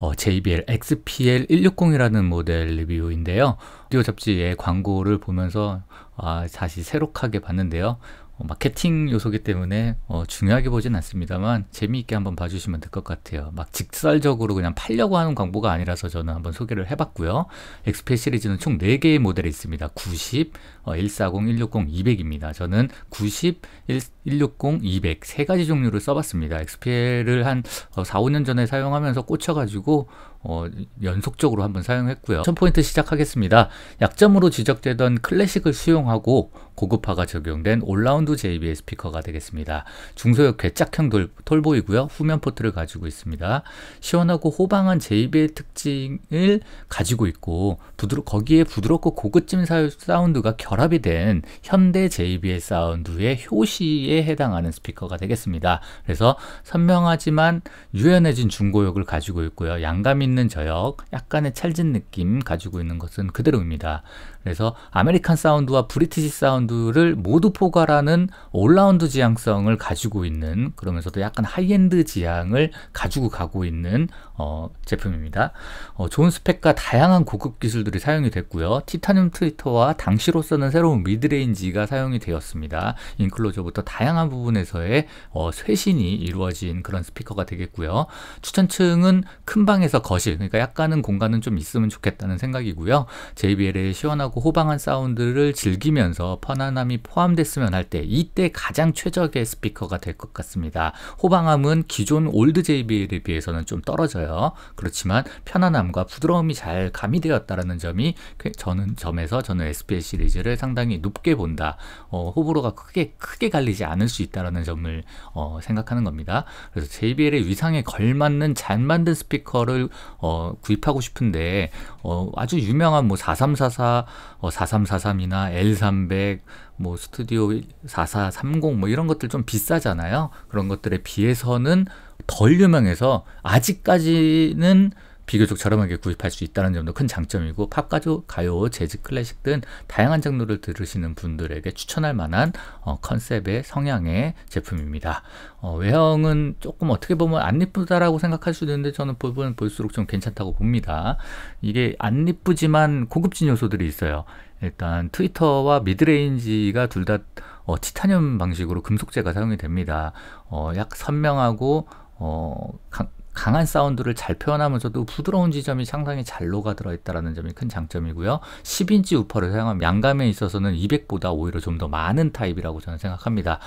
어, JBL XPL160이라는 모델 리뷰인데요. 오디오 잡지의 광고를 보면서 아, 다시 새록하게 봤는데요. 어, 마케팅 요소기 때문에 어, 중요하게 보진 않습니다만 재미있게 한번 봐주시면 될 것 같아요. 막 직설적으로 그냥 팔려고 하는 광고가 아니라서 저는 한번 소개를 해봤고요. 엑스페 시리즈는 총 4개의 모델이 있습니다. 90, 어, 140, 160, 200입니다. 저는 90, 1, 6 0 200 세 가지 종류를 써봤습니다. 엑스페를 한 4, 어, 5년 전에 사용하면서 꽂혀가지고 어, 연속적으로 한번 사용했고요. 1000포인트 시작하겠습니다. 약점으로 지적되던 클래식을 수용하고 고급화가 적용된 올라운드 JBL 스피커가 되겠습니다. 중소형 괴짝형 돌, 보이고요 후면 포트를 가지고 있습니다. 시원하고 호방한 JBL 특징을 가지고 있고 부드러, 거기에 부드럽고 고급진 사운드가 결합이 된 현대 JBL 사운드의 효시에 해당하는 스피커가 되겠습니다. 그래서 선명하지만 유연해진 중고역을 가지고 있고요. 양감 있는 저역, 약간의 찰진 느낌 가지고 있는 것은 그대로입니다. 그래서 아메리칸 사운드와 브리티시 사운드 내용들을 모두 포괄하는 올라운드 지향성을 가지고 있는 그러면서도 약간 하이엔드 지향을 가지고 가고 있는 어, 제품입니다. 어, 좋은 스펙과 다양한 고급 기술들이 사용이 됐고요. 티타늄 트위터와 당시로서는 새로운 미드레인지가 사용이 되었습니다. 인클로저부터 다양한 부분에서의 어, 쇄신이 이루어진 그런 스피커가 되겠고요. 추천층은 큰 방에서 거실, 그러니까 약간은 공간은 좀 있으면 좋겠다는 생각이고요. JBL의 시원하고 호방한 사운드를 즐기면서 편안함이 포함됐으면 할 때 이때 가장 최적의 스피커가 될 것 같습니다. 호방함은 기존 올드 JBL에 비해서는 좀 떨어져요. 그렇지만 편안함과 부드러움이 잘 가미되었다는 점이 저는 점에서 저는 s p s 시리즈를 상당히 높게 본다. 어, 호불호가 크게 크게 갈리지 않을 수 있다라는 점을 어, 생각하는 겁니다. 그래서 JBL의 위상에 걸맞는 잘 만든 스피커를 어, 구입하고 싶은데 어, 아주 유명한 뭐 4344, 4343이나 L300, 뭐 스튜디오 4430 뭐 이런 것들 좀 비싸잖아요. 그런 것들에 비해서는 덜 유명해서 아직까지는 비교적 저렴하게 구입할 수 있다는 점도 큰 장점이고 팝 가요, 가요, 재즈, 클래식 등 다양한 장르를 들으시는 분들에게 추천할 만한 어, 컨셉의 성향의 제품입니다. 어, 외형은 조금 어떻게 보면 안 이쁘다라고 생각할 수도 있는데 저는 보면 볼수록 좀 괜찮다고 봅니다. 이게 안 이쁘지만 고급진 요소들이 있어요. 일단 트위터와 미드레인지가 둘 다 어, 티타늄 방식으로 금속재가 사용이 됩니다. 어, 약 선명하고 어, 강, 한 사운드를 잘 표현하면서도 부드러운 지점이 상당히 잘 녹아 들어 있다는 점이 큰 장점이고요. 10인치 우퍼를 사용하면 양감에 있어서는 200보다 오히려 좀 더 많은 타입이라고 저는 생각합니다.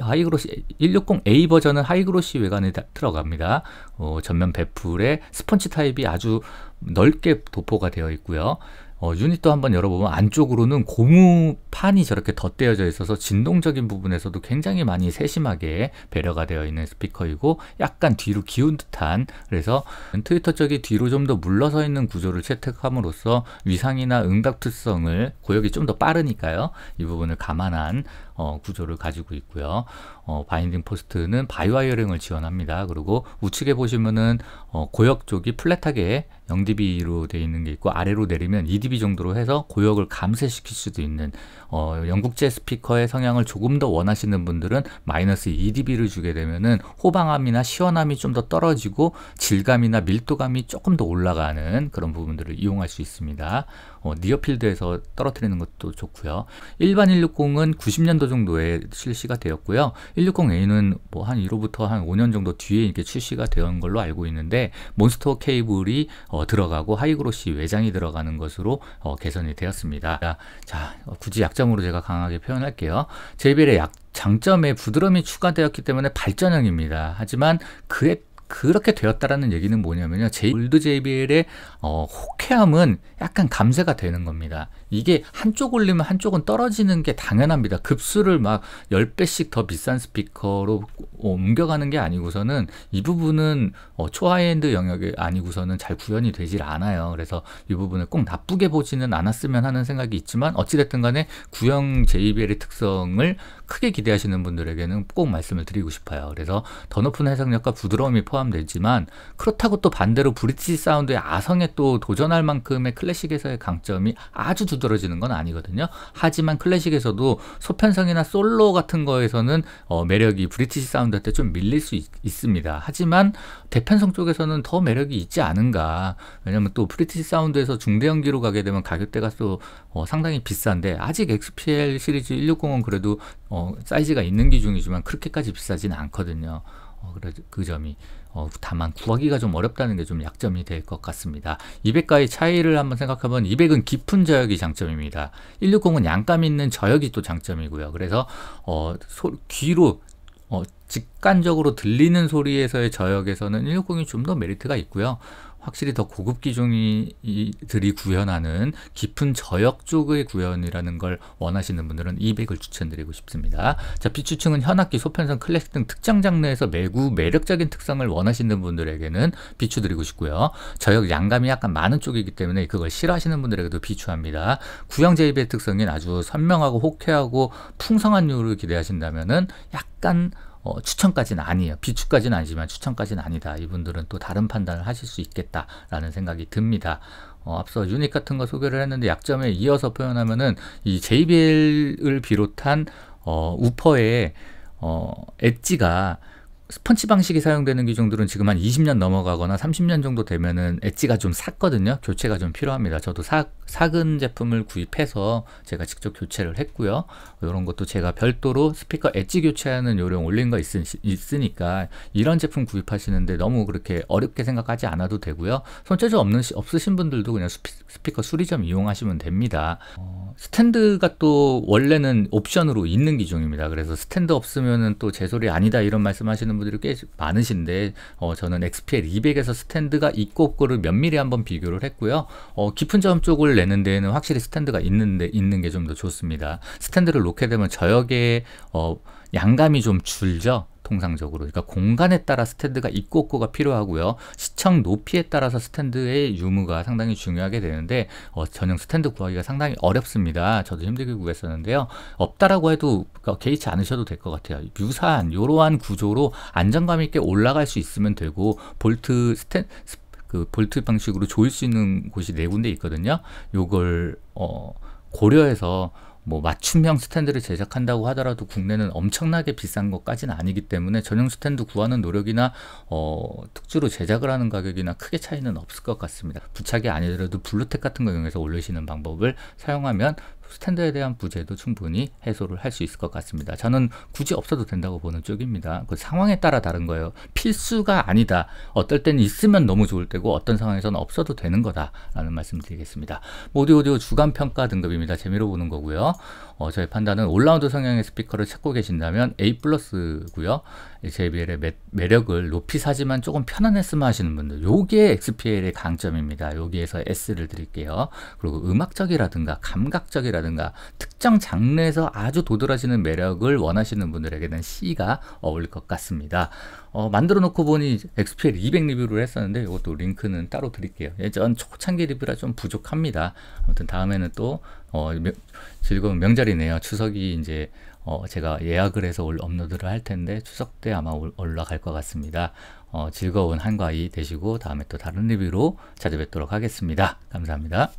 하이그로시 160A 버전은 하이그로시 외관에 다, 들어갑니다. 어, 전면 베풀에 스펀지 타입이 아주 넓게 도포가 되어 있고요. 어, 유닛도 한번 열어보면 안쪽으로는 고무판이 저렇게 덧대어져 있어서 진동적인 부분에서도 굉장히 많이 세심하게 배려가 되어 있는 스피커이고 약간 뒤로 기운 듯한 그래서 트위터 쪽이 뒤로 좀 더 물러서 있는 구조를 채택함으로써 위상이나 응답 특성을 고역이 좀 더 빠르니까요. 이 부분을 감안한 어, 구조를 가지고 있고요. 어, 바인딩 포스트는 바이와이어링을 지원합니다. 그리고 우측에 보시면은 어, 고역 쪽이 플랫하게 0dB로 되어 있는 게 있고 아래로 내리면 2dB 정도로 해서 고역을 감쇄시킬 수도 있는 어, 영국제 스피커의 성향을 조금 더 원하시는 분들은 마이너스 2dB를 주게 되면은 호방함이나 시원함이 좀 더 떨어지고 질감이나 밀도감이 조금 더 올라가는 그런 부분들을 이용할 수 있습니다. 어, 니어필드에서 떨어뜨리는 것도 좋고요. 일반 160은 90년도 정도에 실시가 되었고요. 160A는 뭐 한 1호부터 한 5년 정도 뒤에 이렇게 출시가 되는 걸로 알고 있는데 몬스터 케이블이 어, 들어가고 하이그로시 외장이 들어가는 것으로 어, 개선이 되었습니다. 자, 어, 굳이 약점으로 제가 강하게 표현할게요. j b l 의약 장점에 부드러움이 추가되었기 때문에 발전형입니다. 하지만 그에 그렇게 되었다라는 얘기는 뭐냐면요. 올드 JBL의 어, 호쾌함은 약간 감쇄가 되는 겁니다. 이게 한쪽 올리면 한쪽은 떨어지는 게 당연합니다. 급수를 막 10배씩 더 비싼 스피커로 어, 옮겨가는 게 아니고서는 이 부분은 어, 초하이엔드 영역이 아니고서는 잘 구현이 되질 않아요. 그래서 이 부분을 꼭 나쁘게 보지는 않았으면 하는 생각이 있지만 어찌됐든 간에 구형 JBL의 특성을 크게 기대하시는 분들에게는 꼭 말씀을 드리고 싶어요. 그래서 더 높은 해상력과 부드러움이 포함 포함되지만 그렇다고 또 반대로 브리티시 사운드의 아성에 또 도전할 만큼의 클래식에서의 강점이 아주 두드러지는 건 아니거든요. 하지만 클래식에서도 소편성이나 솔로 같은 거에서는 어, 매력이 브리티시 사운드한테 좀 밀릴 수 있, 습니다 하지만 대편성 쪽에서는 더 매력이 있지 않은가. 왜냐면 또 브리티시 사운드에서 중대 연기로 가게 되면 가격대가 또 어, 상당히 비싼데 아직 XPL 시리즈 160은 그래도 어, 사이즈가 있는 기준이지만 그렇게까지 비싸진 않거든요. 어, 그래, 그 점이 어, 다만 구하기가 좀 어렵다는 게 좀 약점이 될 것 같습니다. 200가의 차이를 한번 생각하면 200은 깊은 저역이 장점입니다. 160은 양감 있는 저역이 또 장점이고요. 그래서 어, 소, 귀로 어, 직관적으로 들리는 소리에서의 저역에서는 160이 좀 더 메리트가 있고요. 확실히 더 고급 기종이들이 구현하는 깊은 저역 쪽의 구현이라는 걸 원하시는 분들은 200을 추천드리고 싶습니다. 자, 비추층은 현악기, 소편성, 클래식 등 특장 장르에서 매우 매력적인 특성을 원하시는 분들에게는 비추드리고 싶고요. 저역 양감이 약간 많은 쪽이기 때문에 그걸 싫어하시는 분들에게도 비추합니다. 구형 제입의 특성인 아주 선명하고 호쾌하고 풍성한 요를 기대하신다면 약간 어, 추천까지는 아니에요. 비추까지는 아니지만 추천까지는 아니다. 이분들은 또 다른 판단을 하실 수 있겠다라는 생각이 듭니다. 어, 앞서 유닛 같은 거 소개를 했는데 약점에 이어서 표현하면은 이 JBL을 비롯한 어, 우퍼의 어, 엣지가 스펀치 방식이 사용되는 기종들은 지금 한 20년 넘어가거나 30년 정도 되면은 엣지가 좀 샀거든요. 교체가 좀 필요합니다. 저도 사, 사근 제품을 구입해서 제가 직접 교체를 했고요. 이런 것도 제가 별도로 스피커 엣지 교체하는 요령 올린 거 있으, 니까 이런 제품 구입하시는데 너무 그렇게 어렵게 생각하지 않아도 되고요. 손재주 없는, 없으신 분들도 그냥 스피, 커 수리점 이용하시면 됩니다. 어, 스탠드가 또 원래는 옵션으로 있는 기종입니다. 그래서 스탠드 없으면또 제 소리 아니다 이런 말씀하시는 분들이 꽤 많으신데 어, 저는 XPL 200에서 스탠드가 있고 없고를 면밀히 한번 비교를 했고요. 어, 깊은 점 쪽을 내는 데에는 확실히 스탠드가 있는데 있는 게 좀 더 좋습니다. 스탠드를 놓게 되면 저역의 어, 양감이 좀 줄죠. 통상적으로 그러니까 공간에 따라 스탠드가 있고 없고가 필요하고요 시청 높이에 따라서 스탠드의 유무가 상당히 중요하게 되는데 어, 전용 스탠드 구하기가 상당히 어렵습니다 저도 힘들게 구했었는데요 없다라고 해도 그러니까 개의치 않으셔도 될 것 같아요 유사한 이러한 구조로 안정감 있게 올라갈 수 있으면 되고 볼트 스탠 스그 볼트 방식으로 조일 수 있는 곳이 네 군데 있거든요. 요걸 어 고려해서 뭐 맞춤형 스탠드를 제작한다고 하더라도 국내는 엄청나게 비싼 것까지는 아니기 때문에 전용 스탠드 구하는 노력이나 어, 특주로 제작을 하는 가격이나 크게 차이는 없을 것 같습니다. 부착이 아니더라도 블루텍 같은 거 이용해서 올리시는 방법을 사용하면 스탠드에 대한 부재도 충분히 해소를 할 수 있을 것 같습니다. 저는 굳이 없어도 된다고 보는 쪽입니다. 그 상황에 따라 다른 거예요. 필수가 아니다. 어떨 땐 있으면 너무 좋을 때고 어떤 상황에서는 없어도 되는 거다라는 말씀 드리겠습니다. 오디오디오 주간 평가 등급입니다. 재미로 보는 거고요. 어, 저의 판단은 올라운드 성향의 스피커를 찾고 계신다면 A 플러스고요. JBL의 매, 력을 높이 사지만 조금 편한 S만 하시는 분들 요게 XPL의 강점입니다. 여기에서 S를 드릴게요. 그리고 음악적이라든가 감각적이라든가 특정 장르에서 아주 도드라지는 매력을 원하시는 분들에게는 C가 어울릴 것 같습니다. 어, 만들어 놓고 보니 XPL 200 리뷰를 했었는데 이것도 링크는 따로 드릴게요. 예전 초창기 리뷰라 좀 부족합니다. 아무튼 다음에는 또 어, 즐거운 명절이네요. 추석이 이제 어, 제가 예약을 해서 올 업로드를 할 텐데 추석 때 아마 올라갈 것 같습니다. 어, 즐거운 한과이 되시고 다음에 또 다른 리뷰로 찾아뵙도록 하겠습니다. 감사합니다.